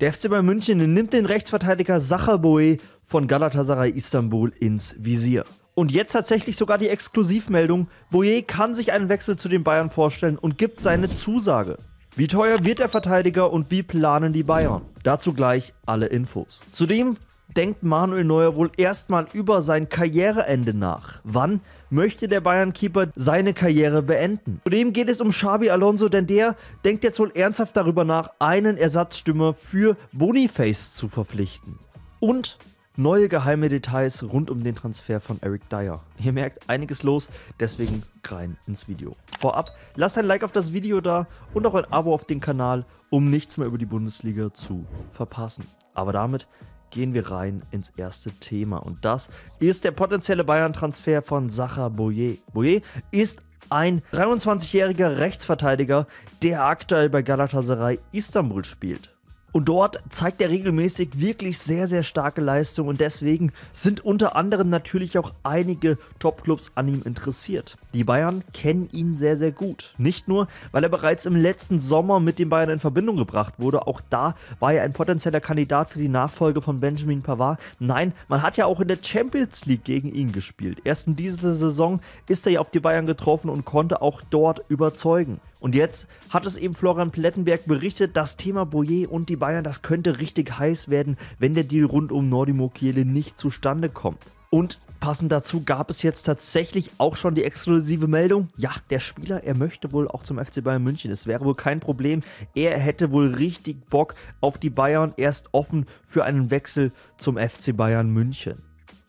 Der FC Bayern München nimmt den Rechtsverteidiger Sachaboe von Galatasaray Istanbul ins Visier. Und jetzt tatsächlich sogar die Exklusivmeldung, Boye kann sich einen Wechsel zu den Bayern vorstellen und gibt seine Zusage. Wie teuer wird der Verteidiger und wie planen die Bayern? Dazu gleich alle Infos. Zudem denkt Manuel Neuer wohl erstmal über sein Karriereende nach. Wann möchte der Bayern-Keeper seine Karriere beenden? Zudem geht es um Xabi Alonso, denn der denkt jetzt wohl ernsthaft darüber nach, einen Ersatzstürmer für Boniface zu verpflichten. Und neue geheime Details rund um den Transfer von Eric Dyer. Ihr merkt, einiges los, deswegen rein ins Video. Vorab, lasst ein Like auf das Video da und auch ein Abo auf den Kanal, um nichts mehr über die Bundesliga zu verpassen. Aber damit gehen wir rein ins erste Thema. Und das ist der potenzielle Bayern-Transfer von Sacha Boyer. Boyer ist ein 23-jähriger Rechtsverteidiger, der aktuell bei Galatasaray Istanbul spielt. Und dort zeigt er regelmäßig wirklich sehr, sehr starke Leistung. und deswegen sind unter anderem natürlich auch einige Topclubs an ihm interessiert. Die Bayern kennen ihn sehr, sehr gut. Nicht nur, weil er bereits im letzten Sommer mit den Bayern in Verbindung gebracht wurde, auch da war er ein potenzieller Kandidat für die Nachfolge von Benjamin Pavard. Nein, man hat ja auch in der Champions League gegen ihn gespielt. Erst in dieser Saison ist er ja auf die Bayern getroffen und konnte auch dort überzeugen. Und jetzt hat es eben Florian Plettenberg berichtet, das Thema Boyer und die Bayern, das könnte richtig heiß werden, wenn der Deal rund um Nordimo nicht zustande kommt. Und passend dazu gab es jetzt tatsächlich auch schon die exklusive Meldung. Ja, der Spieler, er möchte wohl auch zum FC Bayern München. Es wäre wohl kein Problem. Er hätte wohl richtig Bock auf die Bayern. Er ist offen für einen Wechsel zum FC Bayern München.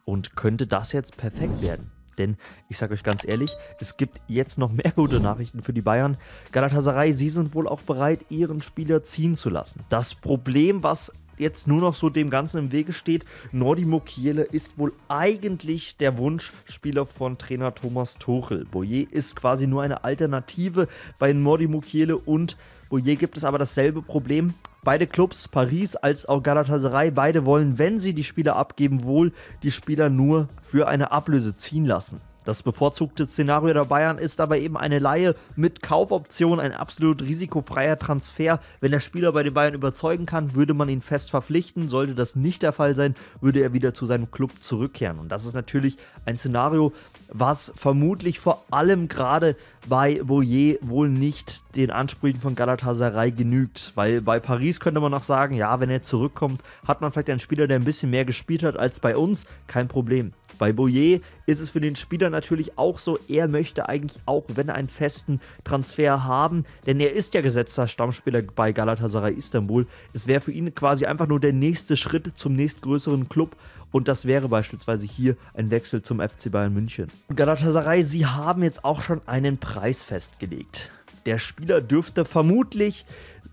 Und könnte das jetzt perfekt werden? Denn ich sage euch ganz ehrlich, es gibt jetzt noch mehr gute Nachrichten für die Bayern. Galatasaray, sie sind wohl auch bereit, ihren Spieler ziehen zu lassen. Das Problem, was jetzt nur noch so dem Ganzen im Wege steht. Nordi Mokiele ist wohl eigentlich der Wunschspieler von Trainer Thomas Tuchel. Boyer ist quasi nur eine Alternative bei Nordi Mokiele und Boyer gibt es aber dasselbe Problem. Beide Clubs, Paris als auch Galatasaray, beide wollen, wenn sie die Spieler abgeben, wohl die Spieler nur für eine Ablöse ziehen lassen. Das bevorzugte Szenario der Bayern ist aber eben eine Laie mit Kaufoption, ein absolut risikofreier Transfer. Wenn der Spieler bei den Bayern überzeugen kann, würde man ihn fest verpflichten. Sollte das nicht der Fall sein, würde er wieder zu seinem Club zurückkehren. Und das ist natürlich ein Szenario, was vermutlich vor allem gerade bei Boyer wohl nicht den Ansprüchen von Galatasaray genügt. Weil bei Paris könnte man auch sagen, ja, wenn er zurückkommt, hat man vielleicht einen Spieler, der ein bisschen mehr gespielt hat als bei uns. Kein Problem. Bei Boyer ist es für den Spieler natürlich auch so, er möchte eigentlich auch, wenn einen festen Transfer haben, denn er ist ja gesetzter Stammspieler bei Galatasaray Istanbul. Es wäre für ihn quasi einfach nur der nächste Schritt zum nächstgrößeren Club und das wäre beispielsweise hier ein Wechsel zum FC Bayern München. Galatasaray, sie haben jetzt auch schon einen Preis festgelegt. Der Spieler dürfte vermutlich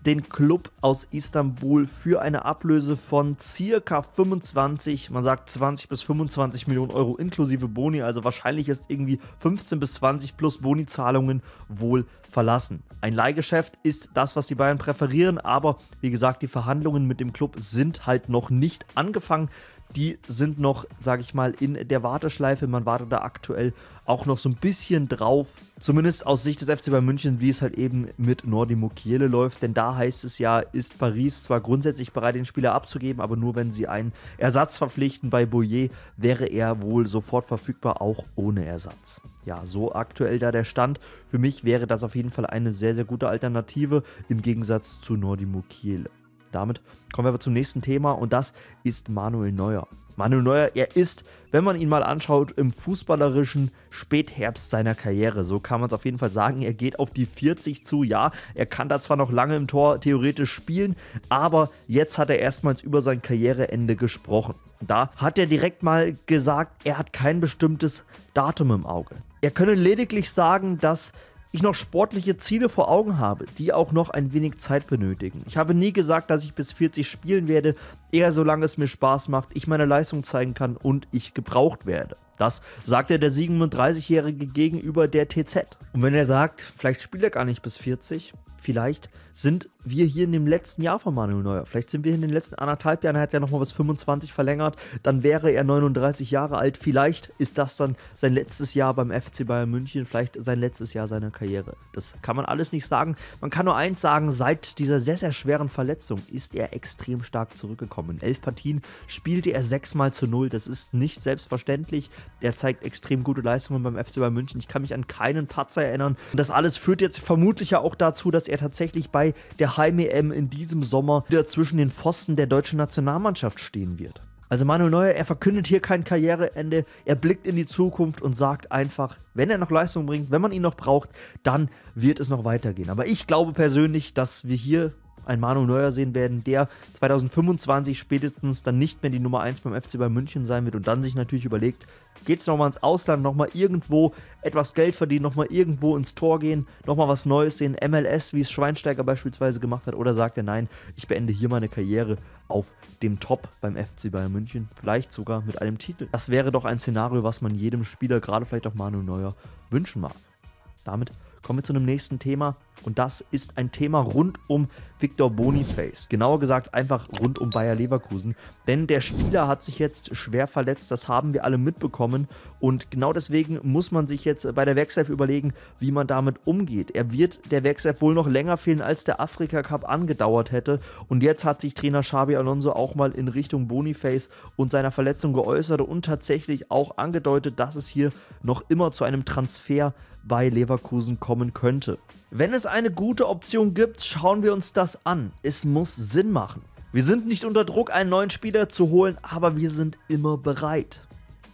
den Club aus Istanbul für eine Ablöse von circa 25, man sagt 20 bis 25 Millionen Euro inklusive Boni, also wahrscheinlich ist irgendwie 15 bis 20 plus Bonizahlungen wohl verlassen. Ein Leihgeschäft ist das, was die Bayern präferieren, aber wie gesagt, die Verhandlungen mit dem Club sind halt noch nicht angefangen die sind noch, sage ich mal, in der Warteschleife. Man wartet da aktuell auch noch so ein bisschen drauf, zumindest aus Sicht des FC Bayern München, wie es halt eben mit Nordi Mukiele läuft. Denn da heißt es ja, ist Paris zwar grundsätzlich bereit, den Spieler abzugeben, aber nur wenn sie einen Ersatz verpflichten. Bei Boyer wäre er wohl sofort verfügbar, auch ohne Ersatz. Ja, so aktuell da der Stand. Für mich wäre das auf jeden Fall eine sehr, sehr gute Alternative im Gegensatz zu Nordi Mukiele damit kommen wir aber zum nächsten Thema und das ist Manuel Neuer. Manuel Neuer, er ist, wenn man ihn mal anschaut, im fußballerischen Spätherbst seiner Karriere. So kann man es auf jeden Fall sagen. Er geht auf die 40 zu. Ja, er kann da zwar noch lange im Tor theoretisch spielen, aber jetzt hat er erstmals über sein Karriereende gesprochen. Da hat er direkt mal gesagt, er hat kein bestimmtes Datum im Auge. Er könne lediglich sagen, dass ich noch sportliche Ziele vor Augen habe, die auch noch ein wenig Zeit benötigen. Ich habe nie gesagt, dass ich bis 40 spielen werde eher solange es mir Spaß macht, ich meine Leistung zeigen kann und ich gebraucht werde. Das sagt er der 37-Jährige gegenüber der TZ. Und wenn er sagt, vielleicht spielt er gar nicht bis 40, vielleicht sind wir hier in dem letzten Jahr von Manuel Neuer. Vielleicht sind wir in den letzten anderthalb Jahren, er hat ja nochmal bis 25 verlängert, dann wäre er 39 Jahre alt. Vielleicht ist das dann sein letztes Jahr beim FC Bayern München, vielleicht sein letztes Jahr seiner Karriere. Das kann man alles nicht sagen. Man kann nur eins sagen, seit dieser sehr, sehr schweren Verletzung ist er extrem stark zurückgekommen rauskommen. In elf Partien spielte er sechsmal zu null. Das ist nicht selbstverständlich. Er zeigt extrem gute Leistungen beim FC Bayern München. Ich kann mich an keinen Patzer erinnern. Und das alles führt jetzt vermutlich ja auch dazu, dass er tatsächlich bei der Heim-EM in diesem Sommer wieder zwischen den Pfosten der deutschen Nationalmannschaft stehen wird. Also Manuel Neuer, er verkündet hier kein Karriereende, er blickt in die Zukunft und sagt einfach, wenn er noch Leistung bringt, wenn man ihn noch braucht, dann wird es noch weitergehen. Aber ich glaube persönlich, dass wir hier einen Manu Neuer sehen werden, der 2025 spätestens dann nicht mehr die Nummer 1 beim FC Bayern München sein wird und dann sich natürlich überlegt, geht es nochmal ins Ausland, nochmal irgendwo etwas Geld verdienen, nochmal irgendwo ins Tor gehen, nochmal was Neues sehen, MLS, wie es Schweinsteiger beispielsweise gemacht hat, oder sagt er, nein, ich beende hier meine Karriere auf dem Top beim FC Bayern München, vielleicht sogar mit einem Titel. Das wäre doch ein Szenario, was man jedem Spieler, gerade vielleicht auch Manu Neuer, wünschen mag. Damit Kommen wir zu einem nächsten Thema und das ist ein Thema rund um Victor Boniface. Genauer gesagt einfach rund um Bayer Leverkusen. Denn der Spieler hat sich jetzt schwer verletzt, das haben wir alle mitbekommen. Und genau deswegen muss man sich jetzt bei der Wechself überlegen, wie man damit umgeht. Er wird der Wechself wohl noch länger fehlen, als der Afrika Cup angedauert hätte. Und jetzt hat sich Trainer Xabi Alonso auch mal in Richtung Boniface und seiner Verletzung geäußert und tatsächlich auch angedeutet, dass es hier noch immer zu einem Transfer bei Leverkusen kommt kommen könnte. Wenn es eine gute Option gibt, schauen wir uns das an. Es muss Sinn machen. Wir sind nicht unter Druck, einen neuen Spieler zu holen, aber wir sind immer bereit.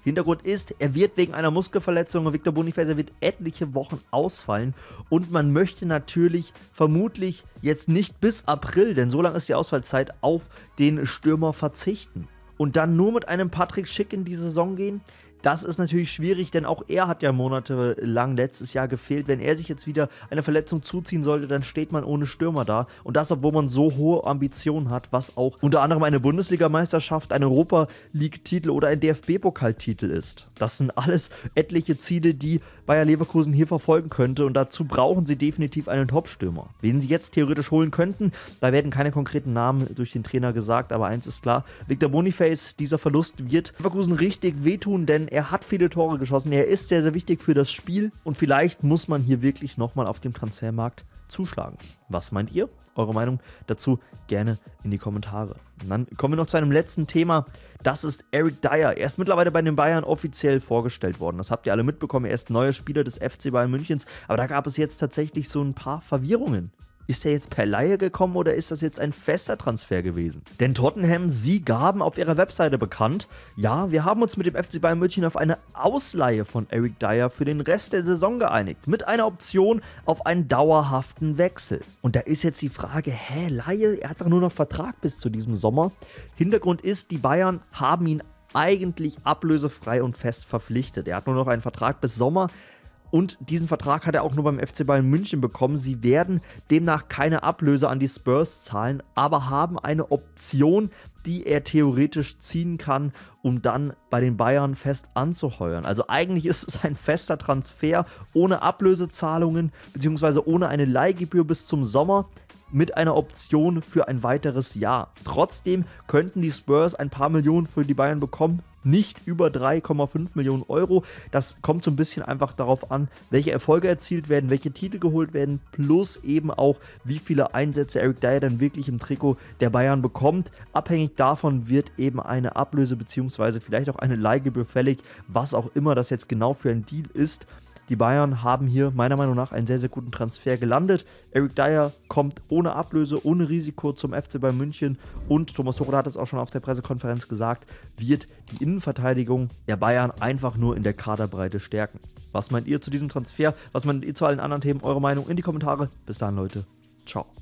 Hintergrund ist, er wird wegen einer Muskelverletzung, Victor Bonifacer wird etliche Wochen ausfallen und man möchte natürlich vermutlich jetzt nicht bis April, denn so lange ist die Ausfallzeit, auf den Stürmer verzichten. Und dann nur mit einem Patrick Schick in die Saison gehen, das ist natürlich schwierig, denn auch er hat ja monatelang letztes Jahr gefehlt. Wenn er sich jetzt wieder eine Verletzung zuziehen sollte, dann steht man ohne Stürmer da. Und das, obwohl man so hohe Ambitionen hat, was auch unter anderem eine Bundesligameisterschaft, ein Europa League-Titel oder ein DFB-Pokaltitel ist. Das sind alles etliche Ziele, die Bayer Leverkusen hier verfolgen könnte. Und dazu brauchen sie definitiv einen Top-Stürmer. Wen sie jetzt theoretisch holen könnten, da werden keine konkreten Namen durch den Trainer gesagt. Aber eins ist klar: Victor Boniface, dieser Verlust wird Leverkusen richtig wehtun, denn er hat viele Tore geschossen. Er ist sehr, sehr wichtig für das Spiel. Und vielleicht muss man hier wirklich nochmal auf dem Transfermarkt zuschlagen. Was meint ihr? Eure Meinung dazu gerne in die Kommentare. Und dann kommen wir noch zu einem letzten Thema. Das ist Eric Dyer. Er ist mittlerweile bei den Bayern offiziell vorgestellt worden. Das habt ihr alle mitbekommen. Er ist neuer Spieler des FC Bayern Münchens. Aber da gab es jetzt tatsächlich so ein paar Verwirrungen ist er jetzt per Laie gekommen oder ist das jetzt ein fester Transfer gewesen? Denn Tottenham, sie gaben auf ihrer Webseite bekannt, ja, wir haben uns mit dem FC Bayern München auf eine Ausleihe von Eric Dyer für den Rest der Saison geeinigt, mit einer Option auf einen dauerhaften Wechsel. Und da ist jetzt die Frage, hä, Laie, er hat doch nur noch Vertrag bis zu diesem Sommer. Hintergrund ist, die Bayern haben ihn eigentlich ablösefrei und fest verpflichtet. Er hat nur noch einen Vertrag bis Sommer, und diesen Vertrag hat er auch nur beim FC Bayern München bekommen. Sie werden demnach keine Ablöse an die Spurs zahlen, aber haben eine Option, die er theoretisch ziehen kann, um dann bei den Bayern fest anzuheuern. Also eigentlich ist es ein fester Transfer ohne Ablösezahlungen bzw. ohne eine Leihgebühr bis zum Sommer mit einer Option für ein weiteres Jahr. Trotzdem könnten die Spurs ein paar Millionen für die Bayern bekommen, nicht über 3,5 Millionen Euro. Das kommt so ein bisschen einfach darauf an, welche Erfolge erzielt werden, welche Titel geholt werden, plus eben auch, wie viele Einsätze Eric Dyer dann wirklich im Trikot der Bayern bekommt. Abhängig davon wird eben eine Ablöse bzw. vielleicht auch eine Leihgebühr fällig, was auch immer das jetzt genau für ein Deal ist. Die Bayern haben hier meiner Meinung nach einen sehr, sehr guten Transfer gelandet. Eric Dyer kommt ohne Ablöse, ohne Risiko zum FC Bayern München und Thomas Tuchel hat es auch schon auf der Pressekonferenz gesagt, wird die Innenverteidigung der Bayern einfach nur in der Kaderbreite stärken. Was meint ihr zu diesem Transfer? Was meint ihr zu allen anderen Themen? Eure Meinung in die Kommentare. Bis dann, Leute. Ciao.